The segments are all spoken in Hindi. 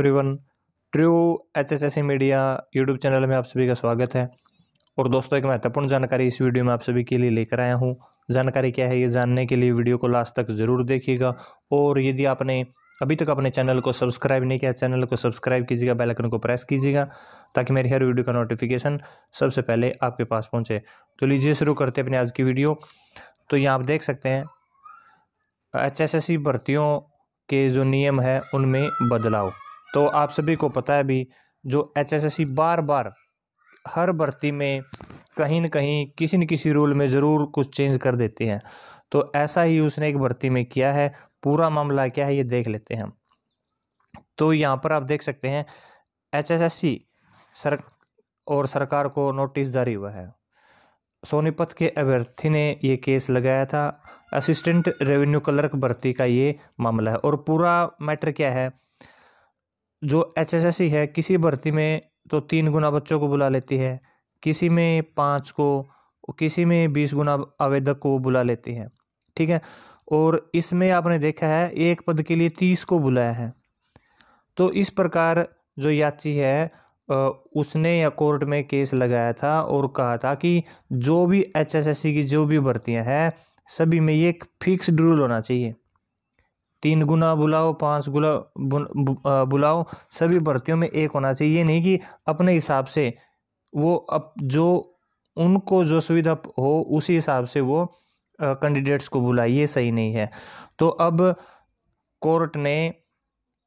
everyone to H S S media YouTube channel में आप सभी का स्वागत है और दोस्तों एक महत्वपूर्ण जानकारी इस वीडियो में आप सभी के लिए लेकर आया हूँ जानकारी क्या है ये जानने के लिए वीडियो को लास्ट तक ज़रूर देखिएगा और यदि आपने अभी तक अपने चैनल को सब्सक्राइब नहीं किया चैनल को सब्सक्राइब कीजिएगा बेलकन को प्रेस कीजिएगा ताकि मेरी हर वीडियो का नोटिफिकेशन सबसे पहले आपके पास पहुँचे तो लीजिए शुरू करते हैं अपनी आज की वीडियो तो यहाँ आप देख सकते हैं एच भर्तियों के जो नियम है उनमें बदलाव तो आप सभी को पता है भी जो एच बार बार हर भर्ती में कहीं न कहीं किसी न किसी रूल में ज़रूर कुछ चेंज कर देते हैं तो ऐसा ही उसने एक भर्ती में किया है पूरा मामला क्या है ये देख लेते हैं तो यहाँ पर आप देख सकते हैं एच सर और सरकार को नोटिस जारी हुआ है सोनीपत के अभ्यर्थी ने ये केस लगाया था असिस्टेंट रेवेन्यू क्लर्क भर्ती का ये मामला है और पूरा मैटर क्या है जो एच एस एस सी है किसी भर्ती में तो तीन गुना बच्चों को बुला लेती है किसी में पाँच को किसी में बीस गुना आवेदक को बुला लेती है ठीक है और इसमें आपने देखा है एक पद के लिए तीस को बुलाया है तो इस प्रकार जो याची है उसने या कोर्ट में केस लगाया था और कहा था कि जो भी एच की जो भी भर्तियां हैं सभी में ये एक फिक्स्ड रूल होना चाहिए तीन गुना बुलाओ पाँच गुना बुलाओ सभी भर्तियों में एक होना चाहिए ये नहीं कि अपने हिसाब से वो अब जो उनको जो सुविधा हो उसी हिसाब से वो कैंडिडेट्स को बुलाए ये सही नहीं है तो अब कोर्ट ने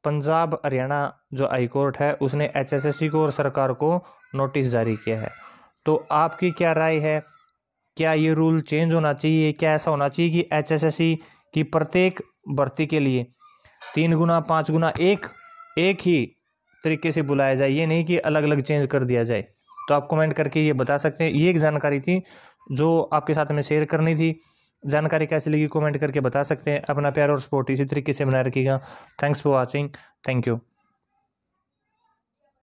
पंजाब हरियाणा जो हाई कोर्ट है उसने एचएसएससी को और सरकार को नोटिस जारी किया है तो आपकी क्या राय है क्या ये रूल चेंज होना चाहिए क्या ऐसा होना चाहिए कि एचएसएससी कि प्रत्येक भर्ती के लिए तीन गुना पाँच गुना एक एक ही तरीके से बुलाया जाए ये नहीं कि अलग अलग चेंज कर दिया जाए तो आप कमेंट करके ये बता सकते हैं ये एक जानकारी थी जो आपके साथ में शेयर करनी थी जानकारी कैसे लगी कमेंट करके बता सकते हैं अपना प्यार और सपोर्ट इसी तरीके से बनाए रखिएगा thanks for watching thank you